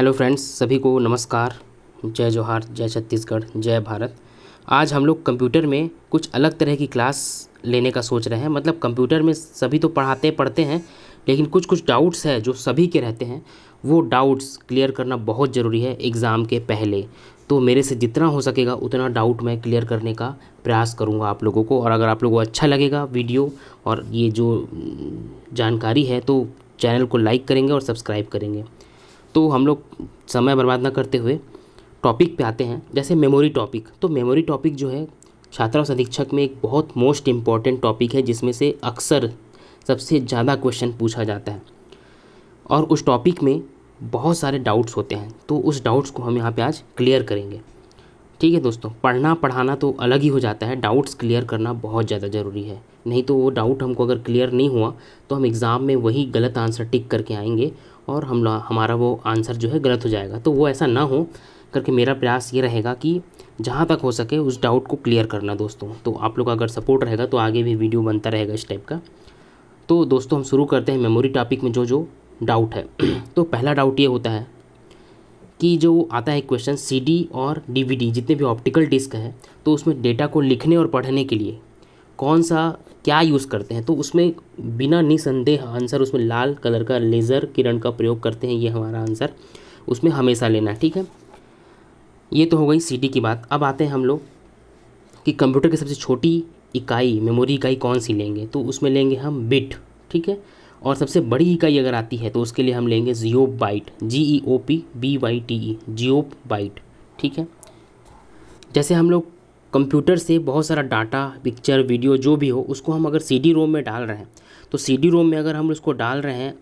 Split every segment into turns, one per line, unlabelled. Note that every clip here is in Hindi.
हेलो फ्रेंड्स सभी को नमस्कार जय जोहार जय छत्तीसगढ़ जय भारत आज हम लोग कंप्यूटर में कुछ अलग तरह की क्लास लेने का सोच रहे हैं मतलब कंप्यूटर में सभी तो पढ़ाते पढ़ते हैं लेकिन कुछ कुछ डाउट्स है जो सभी के रहते हैं वो डाउट्स क्लियर करना बहुत ज़रूरी है एग्ज़ाम के पहले तो मेरे से जितना हो सकेगा उतना डाउट मैं क्लियर करने का प्रयास करूँगा आप लोगों को और अगर आप लोगों को अच्छा लगेगा वीडियो और ये जो जानकारी है तो चैनल को लाइक करेंगे और सब्सक्राइब करेंगे तो हम लोग समय बर्बाद ना करते हुए टॉपिक पे आते हैं जैसे मेमोरी टॉपिक तो मेमोरी टॉपिक जो है और अधीक्षक में एक बहुत मोस्ट इम्पॉर्टेंट टॉपिक है जिसमें से अक्सर सबसे ज़्यादा क्वेश्चन पूछा जाता है और उस टॉपिक में बहुत सारे डाउट्स होते हैं तो उस डाउट्स को हम यहाँ पे आज क्लियर करेंगे ठीक है दोस्तों पढ़ना पढ़ाना तो अलग ही हो जाता है डाउट्स क्लियर करना बहुत ज़्यादा ज़रूरी है नहीं तो वो डाउट हमको अगर क्लियर नहीं हुआ तो हम एग्ज़ाम में वही गलत आंसर टिक करके आएंगे और हम हमारा वो आंसर जो है गलत हो जाएगा तो वो ऐसा ना हो करके मेरा प्रयास ये रहेगा कि जहाँ तक हो सके उस डाउट को क्लियर करना दोस्तों तो आप लोग अगर सपोर्ट रहेगा तो आगे भी वीडियो बनता रहेगा इस टाइप का तो दोस्तों हम शुरू करते हैं मेमोरी टॉपिक में जो जो डाउट है तो पहला डाउट ये होता है कि जो आता है क्वेश्चन सी और डी जितने भी ऑप्टिकल डिस्क है तो उसमें डेटा को लिखने और पढ़ने के लिए कौन सा क्या यूज़ करते हैं तो उसमें बिना निसंदेह आंसर उसमें लाल कलर का लेज़र किरण का प्रयोग करते हैं ये हमारा आंसर उसमें हमेशा लेना है ठीक है ये तो हो गई सी की बात अब आते हैं हम लोग कि कंप्यूटर की सबसे छोटी इकाई मेमोरी इकाई कौन सी लेंगे तो उसमें लेंगे हम बिट ठीक है और सबसे बड़ी इकाई अगर आती है तो उसके लिए हम लेंगे geopbyte G E O P B Y T E geopbyte ठीक है जैसे हम लोग कंप्यूटर से बहुत सारा डाटा पिक्चर वीडियो जो भी हो उसको हम अगर सी डी रोम में डाल रहे हैं तो सी डी रोम में अगर हम उसको डाल रहे हैं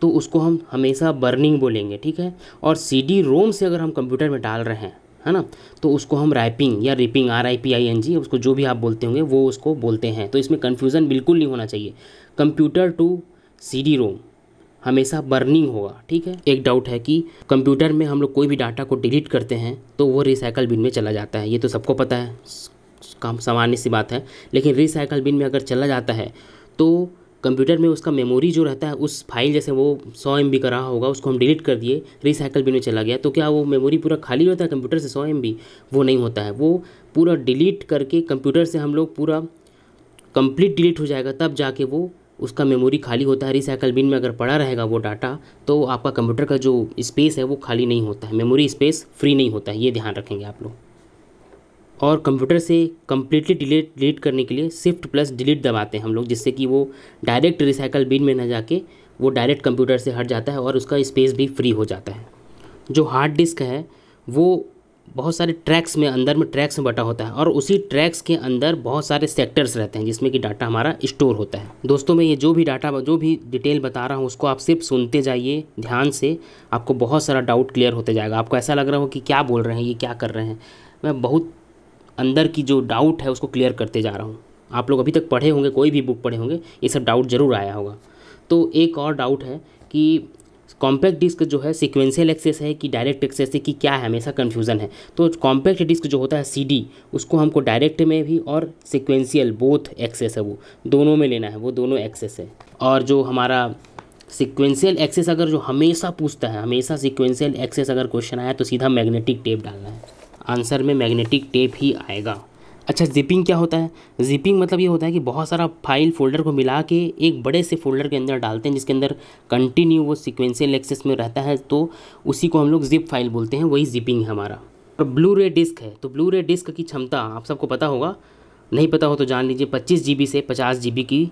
तो उसको हम हमेशा बर्निंग बोलेंगे ठीक है और सी डी रोम से अगर हम कंप्यूटर में डाल रहे हैं है ना तो उसको हम रैपिंग या ripping R I P I N G उसको जो भी आप बोलते होंगे वो उसको बोलते हैं तो इसमें कन्फ्यूज़न बिल्कुल नहीं होना चाहिए कंप्यूटर टू सी डी रोम हमेशा बर्निंग होगा ठीक है एक डाउट है कि कंप्यूटर में हम लोग कोई भी डाटा को डिलीट करते हैं तो वो रिसाइकल बिन में चला जाता है ये तो सबको पता है काम सामान्य सी बात है लेकिन रिसाइकल बिन में अगर चला जाता है तो कंप्यूटर में उसका मेमोरी जो रहता है उस फाइल जैसे वो सौ एम का रहा होगा उसको हम डिलीट कर दिए रिसाइकल बिन में चला गया तो क्या वो मेमोरी पूरा खाली होता है कंप्यूटर से सौ एम वो नहीं होता है वो पूरा डिलीट करके कंप्यूटर से हम लोग पूरा कंप्लीट डिलीट हो जाएगा तब जाके वो उसका मेमोरी खाली होता है रिसाइकल बिन में अगर पड़ा रहेगा वो डाटा तो आपका कंप्यूटर का जो स्पेस है वो खाली नहीं होता है मेमोरी स्पेस फ्री नहीं होता है ये ध्यान रखेंगे आप लोग और कंप्यूटर से कम्प्लीटली डिलीट डिलीट करने के लिए शिफ्ट प्लस डिलीट दबाते हैं हम लोग जिससे कि वो डायरेक्ट रिसाइकल बिन में ना जाके वो डायरेक्ट कंप्यूटर से हट जाता है और उसका स्पेस भी फ्री हो जाता है जो हार्ड डिस्क है वो बहुत सारे ट्रैक्स में अंदर में ट्रैक्स में बटा होता है और उसी ट्रैक्स के अंदर बहुत सारे सेक्टर्स रहते हैं जिसमें कि डाटा हमारा स्टोर होता है दोस्तों मैं ये जो भी डाटा जो भी डिटेल बता रहा हूँ उसको आप सिर्फ सुनते जाइए ध्यान से आपको बहुत सारा डाउट क्लियर होते जाएगा आपको ऐसा लग रहा हो कि क्या बोल रहे हैं ये क्या कर रहे हैं मैं बहुत अंदर की जो डाउट है उसको क्लियर करते जा रहा हूँ आप लोग अभी तक पढ़े होंगे कोई भी बुक पढ़े होंगे ये सब डाउट ज़रूर आया होगा तो एक और डाउट है कि कॉम्पैक्ट डिस्क जो है सिक्वेंशियल एक्सेस है कि डायरेक्ट एक्सेस है कि क्या है हमेशा कन्फ्यूज़न है तो कॉम्पैक्ट डिस्क जो होता है सी उसको हमको डायरेक्ट में भी और सिक्वेंशियल बोथ एक्सेस है वो दोनों में लेना है वो दोनों एक्सेस है और जो हमारा सिक्वेंशियल एक्सेस अगर जो हमेशा पूछता है हमेशा सिक्वेंशियल एक्सेस अगर क्वेश्चन आया तो सीधा मैग्नेटिक टेप डालना है आंसर में मैग्नेटिक टेप ही आएगा अच्छा जिपिंग क्या होता है जिपिंग मतलब ये होता है कि बहुत सारा फाइल फोल्डर को मिला के एक बड़े से फोल्डर के अंदर डालते हैं जिसके अंदर कंटिन्यू वो सिक्वेंशियल एक्सेस में रहता है तो उसी को हम लोग जिप फाइल बोलते हैं वही जिपिंग है हमारा और ब्लू रे डिस्क है तो ब्लू रे डिस्क की क्षमता आप सबको पता होगा नहीं पता हो तो जान लीजिए पच्चीस जी से पचास जी की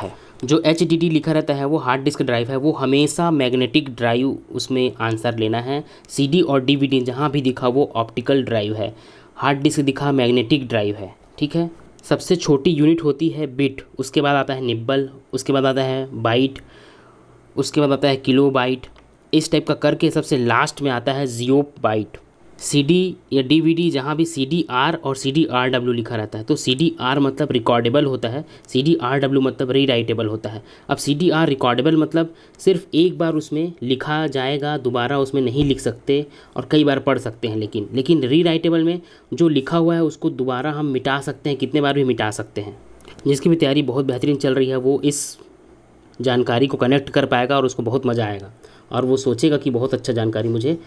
है जो एच लिखा रहता है वो हार्ड डिस्क ड्राइव है वो हमेशा मैग्नेटिक ड्राइव उसमें आंसर लेना है सी और डी जहाँ भी दिखा वो ऑप्टिकल ड्राइव है हार्ड डिस्क दिखा मैग्नेटिक ड्राइव है ठीक है सबसे छोटी यूनिट होती है बिट उसके बाद आता है निब्बल उसके बाद आता है बाइट उसके बाद आता है किलो बाइट इस टाइप का करके सबसे लास्ट में आता है जियो बाइट सी डी या डी वी डी जहाँ भी सी डी आर और सी डी आर डब्ल्यू लिखा रहता है तो सी डी आर मतलब रिकॉर्डेबल होता है सी डी आर डब्ल्यू मतलब रीराइटेबल होता है अब सी डी आर रिकॉर्डेबल मतलब सिर्फ एक बार उसमें लिखा जाएगा दोबारा उसमें नहीं लिख सकते और कई बार पढ़ सकते हैं लेकिन लेकिन रीराइटेबल में जो लिखा हुआ है उसको दोबारा हम मिटा सकते हैं कितने बार भी मिटा सकते हैं जिसकी भी तैयारी बहुत बेहतरीन चल रही है वो इस जानकारी को कनेक्ट कर पाएगा और उसको बहुत मज़ा आएगा और वो सोचेगा कि बहुत अच्छा जानकारी मुझे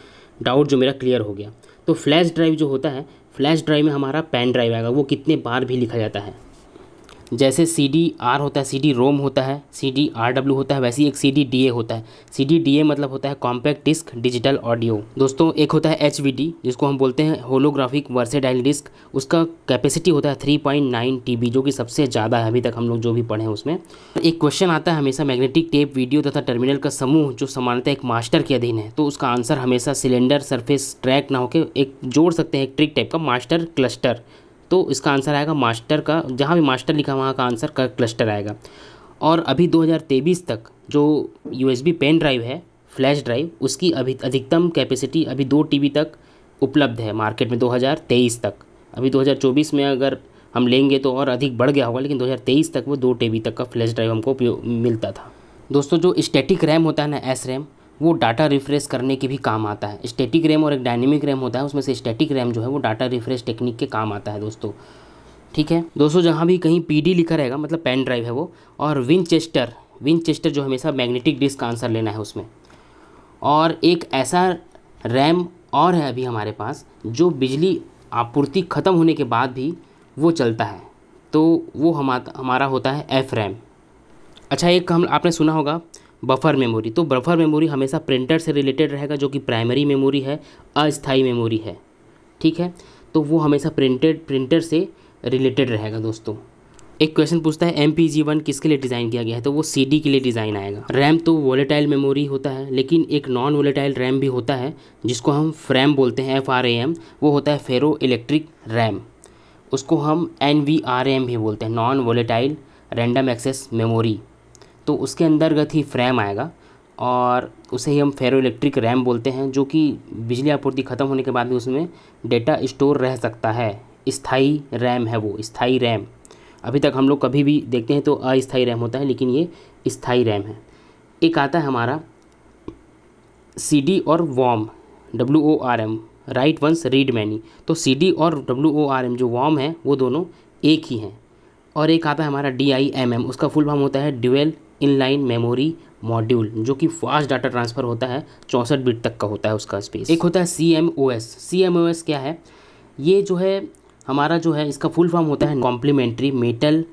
डाउट जो मेरा क्लियर हो गया तो फ्लैश ड्राइव जो होता है फ्लैश ड्राइव में हमारा पेन ड्राइव आएगा वो कितने बार भी लिखा जाता है जैसे सी डी आर होता है सी डी रोम होता है सी डी आर डब्ल्यू होता है वैसे ही एक सी डी डी ए होता है सी डी डी ए मतलब होता है कॉम्पैक्ट डिस्क डिजिटल ऑडियो दोस्तों एक होता है एच वी डी जिसको हम बोलते हैं होलोग्राफिक वर्सेडाइल डिस्क उसका कैपेसिटी होता है three point nine T B जो कि सबसे ज़्यादा है अभी तक हम लोग जो भी पढ़े हैं उसमें एक क्वेश्चन आता है हमेशा मैग्नेटिक टेप वीडियो तथा टर्मिनल का समूह जो सामान्यतः एक मास्टर के अधीन है तो उसका आंसर हमेशा सिलेंडर सरफेस ट्रैक ना होकर एक जोड़ सकते हैं एक ट्रिक टाइप का मास्टर क्लस्टर तो इसका आंसर आएगा मास्टर का जहाँ भी मास्टर लिखा वहाँ का आंसर का क्लस्टर आएगा और अभी दो तक जो यू पेन ड्राइव है फ्लैश ड्राइव उसकी अभी अधिकतम कैपेसिटी अभी दो टी तक उपलब्ध है मार्केट में 2023 तक अभी 2024 में अगर हम लेंगे तो और अधिक बढ़ गया होगा लेकिन 2023 तक वो दो टी तक का फ्लैश ड्राइव हमको मिलता था दोस्तों जो स्टैटिक रैम होता है ना एस रैम वो डाटा रिफ्रेश करने के भी काम आता है स्टैटिक रैम और एक डायनेमिक रैम होता है उसमें से स्टैटिक रैम जो है वो डाटा रिफ्रेश टेक्निक के काम आता है दोस्तों ठीक है दोस्तों जहाँ भी कहीं पी लिखा रहेगा मतलब पेन ड्राइव है वो और विनचेस्टर विनचेस्टर जो हमेशा मैग्नेटिक डिस्क का आंसर लेना है उसमें और एक ऐसा रैम और है अभी हमारे पास जो बिजली आपूर्ति ख़त्म होने के बाद भी वो चलता है तो वो हम हमारा होता है एफ रैम अच्छा एक हम आपने सुना होगा बफर मेमोरी तो बफर मेमोरी हमेशा प्रिंटर से रिलेटेड रहेगा जो कि प्राइमरी मेमोरी है अस्थाई मेमोरी है ठीक है तो वो हमेशा प्रिंटेड प्रिंटर से रिलेटेड रहेगा दोस्तों एक क्वेश्चन पूछता है एम पी जी वन किसके लिए डिज़ाइन किया गया है तो वो सी डी के लिए डिज़ाइन आएगा रैम तो वोलेटाइल मेमोरी होता है लेकिन एक नॉन वोलेटाइल रैम भी होता है जिसको हम फ्रैम बोलते हैं एफ आर ए एम वो होता है फेरो इलेक्ट्रिक रैम उसको हम एन वी आर एम भी बोलते हैं non volatile random access memory तो उसके अंतर्गत ही फ्रेम आएगा और उसे ही हम फेरो इलेक्ट्रिक रैम बोलते हैं जो कि बिजली आपूर्ति ख़त्म होने के बाद भी उसमें डेटा स्टोर रह सकता है स्थाई रैम है वो स्थाई रैम अभी तक हम लोग कभी भी देखते हैं तो अस्थाई रैम होता है लेकिन ये स्थाई रैम है एक आता है हमारा सी डी और worm W O R M write once read many तो सी डी और डब्ल्यू ओ आर एम जो वॉम है वो दोनों एक ही हैं और एक आता है हमारा डी आई एम एम उसका फुल फॉर्म होता है ड्यूएल इनलाइन मेमोरी मॉड्यूल जो कि फास्ट डाटा ट्रांसफ़र होता है चौंसठ बिट तक का होता है उसका स्पेस एक होता है C M O S C M O S क्या है ये जो है हमारा जो है इसका फुल फॉर्म होता है कॉम्प्लीमेंट्री मेटल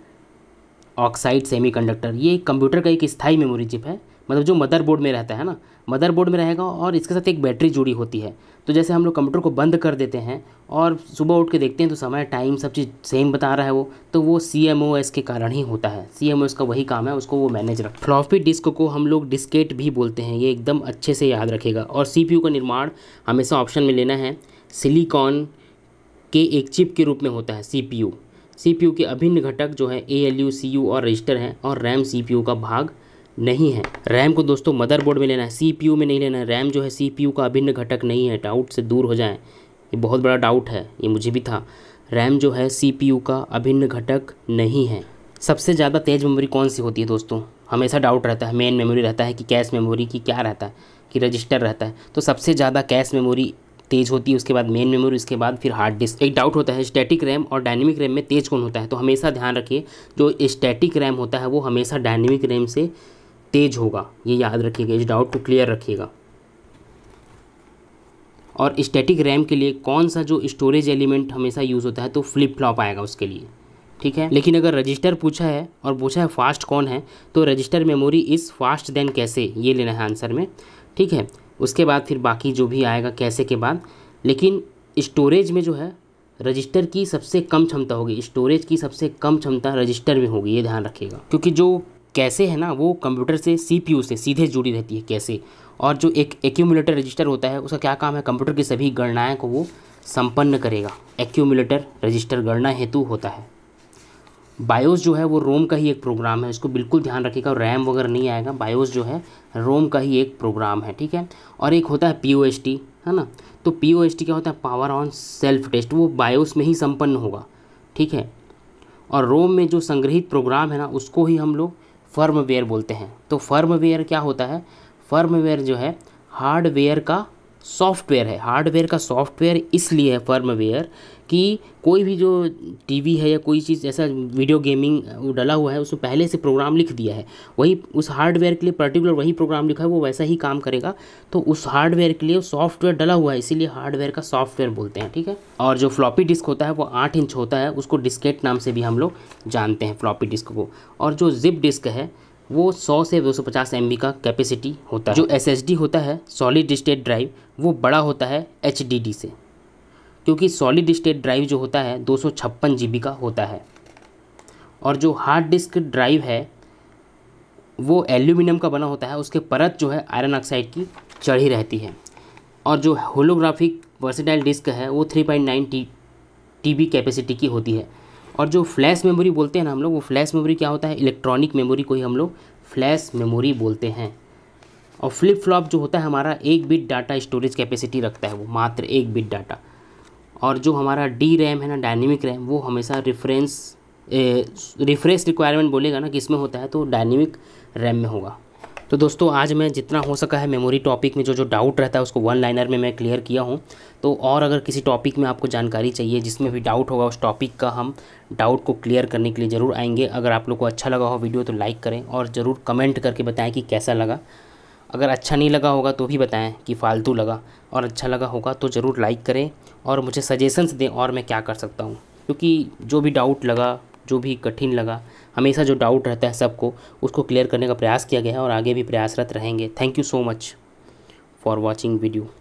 ऑक्साइड सेमीकंडक्टर ये कंप्यूटर का एक स्थाई मेमोरी चिप है मतलब जो मदरबोर्ड में रहता है ना मदरबोर्ड में रहेगा और इसके साथ एक बैटरी जुड़ी होती है तो जैसे हम लोग कंप्यूटर को बंद कर देते हैं और सुबह उठ के देखते हैं तो समय टाइम सब चीज़ सेम बता रहा है वो तो वो सी एम ओ एस के कारण ही होता है सी एम ओ एस का वही काम है उसको वो मैनेज रख फ्लॉपी डिस्क को हम लोग डिस्केट भी बोलते हैं ये एकदम अच्छे से याद रखेगा और सी पी यू का निर्माण हमेशा ऑप्शन में लेना है सिलीकॉन के एक चिप के रूप में होता है C P U C P U के अभिन्न घटक जो है A L U C U और रजिस्टर हैं और रैम सी पी यू का भाग नहीं है रैम को दोस्तों मदरबोर्ड में लेना है सी में नहीं लेना है रैम जो है सी का अभिन्न घटक नहीं है डाउट से दूर हो जाए ये बहुत बड़ा डाउट है ये मुझे भी था रैम जो है सी का अभिन्न घटक नहीं है सबसे ज़्यादा तेज़ मेमोरी कौन सी होती है दोस्तों हमेशा डाउट रहता है मेन मेमोरी रहता है कि कैश मेमोरी की क्या रहता है कि रजिस्टर रहता है तो सबसे ज़्यादा कैश मेमोरी तेज़ होती है उसके बाद मेन मेमोरी उसके बाद फिर हार्ड डिस्क एक डाउट होता है स्टैटिक रैम और डायनेमिक रैम में तेज़ कौन होता है तो हमेशा ध्यान रखिए जो स्टैटिक रैम होता है वो हमेशा डायनेमिक रैम से तेज होगा ये याद रखिएगा इस डाउट को क्लियर रखिएगा और स्टैटिक रैम के लिए कौन सा जो स्टोरेज एलिमेंट हमेशा यूज़ होता है तो फ्लिप फ्लॉप आएगा उसके लिए ठीक है लेकिन अगर रजिस्टर पूछा है और पूछा है फास्ट कौन है तो register memory is fast then कैसे ये लेना है आंसर में ठीक है उसके बाद फिर बाकी जो भी आएगा कैसे के बाद लेकिन स्टोरेज में जो है रजिस्टर की सबसे कम क्षमता होगी स्टोरेज की सबसे कम क्षमता रजिस्टर में होगी ये ध्यान रखिएगा क्योंकि जो कैसे है ना वो कंप्यूटर से सीपीयू से सीधे जुड़ी रहती है कैसे और जो एक एक्यूमुलेटर रजिस्टर होता है उसका क्या काम है कंप्यूटर की सभी गणनाएँ को वो संपन्न करेगा एक्यूमुलेटर रजिस्टर गणना हेतु होता है बायोस जो है वो रोम का ही एक प्रोग्राम है इसको बिल्कुल ध्यान रखिएगा रैम वगैरह नहीं आएगा बायोस जो है रोम का ही एक प्रोग्राम है ठीक है और एक होता है पी है ना तो पी क्या होता है पावर ऑन सेल्फ टेस्ट वो बायोस में ही संपन्न होगा ठीक है और रोम में जो संग्रहित प्रोग्राम है ना उसको ही हम लोग फर्मवेयर बोलते हैं तो फर्मवेयर क्या होता है फर्मवेयर जो है हार्डवेयर का सॉफ्टवेयर है हार्डवेयर का सॉफ्टवेयर इसलिए है फर्मवेयर कि कोई भी जो टीवी है या कोई चीज़ जैसा वीडियो गेमिंग वो डला हुआ है उसमें पहले से प्रोग्राम लिख दिया है वही उस हार्डवेयर के लिए पर्टिकुलर वही प्रोग्राम लिखा है वो वैसा ही काम करेगा तो उस हार्डवेयर के लिए सॉफ्टवेयर डला हुआ है इसीलिए हार्डवेयर का सॉफ्टवेयर बोलते हैं ठीक है और जो फ्लॉपी डिस्क होता है वो आठ इंच होता है उसको डिस्केट नाम से भी हम लोग जानते हैं फ्लॉपी डिस्क को और जो जिप डिस्क है वो 100 से 250 सौ का कैपेसिटी होता है जो एस होता है सॉलिड स्टेट ड्राइव वो बड़ा होता है एच से क्योंकि सॉलिड स्टेट ड्राइव जो होता है दो सौ का होता है और जो हार्ड डिस्क ड्राइव है वो एल्यूमिनियम का बना होता है उसके परत जो है आयरन ऑक्साइड की चढ़ी रहती है और जो होलोग्राफिक वर्सेटाइल डिस्क है वो 3.9 पॉइंट टी टीबी कैपेसिटी की होती है और जो फ्लैश मेमोरी बोलते हैं ना हम लोग वो फ्लैश मेमोरी क्या होता है इलेक्ट्रॉनिक मेमोरी को ही हम लोग फ्लैश मेमोरी बोलते हैं और फ्लिप फ्लॉप जो होता है हमारा एक बिट डाटा स्टोरेज कैपेसिटी रखता है वो मात्र एक बिट डाटा और जो हमारा डी रैम है ना डायनेमिक रैम वो हमेशा रिफरेंस रिफ्रेश रिक्वायरमेंट बोलेगा ना किस में होता है तो डायनेमिक रैम में होगा तो दोस्तों आज मैं जितना हो सका है मेमोरी टॉपिक में जो जो डाउट रहता है उसको वन लाइनर में मैं क्लियर किया हूँ तो और अगर किसी टॉपिक में आपको जानकारी चाहिए जिसमें भी डाउट होगा उस टॉपिक का हम डाउट को क्लियर करने के लिए ज़रूर आएंगे अगर आप लोग को अच्छा लगा हो वीडियो तो लाइक करें और ज़रूर कमेंट करके बताएँ कि कैसा लगा अगर अच्छा नहीं लगा होगा तो भी बताएं कि फ़ालतू लगा और अच्छा लगा होगा तो ज़रूर लाइक करें और मुझे सजेशंस दें और मैं क्या कर सकता हूँ क्योंकि जो भी डाउट लगा जो भी कठिन लगा हमेशा जो डाउट रहता है सबको उसको क्लियर करने का प्रयास किया गया है और आगे भी प्रयासरत रहेंगे thank you so much for watching video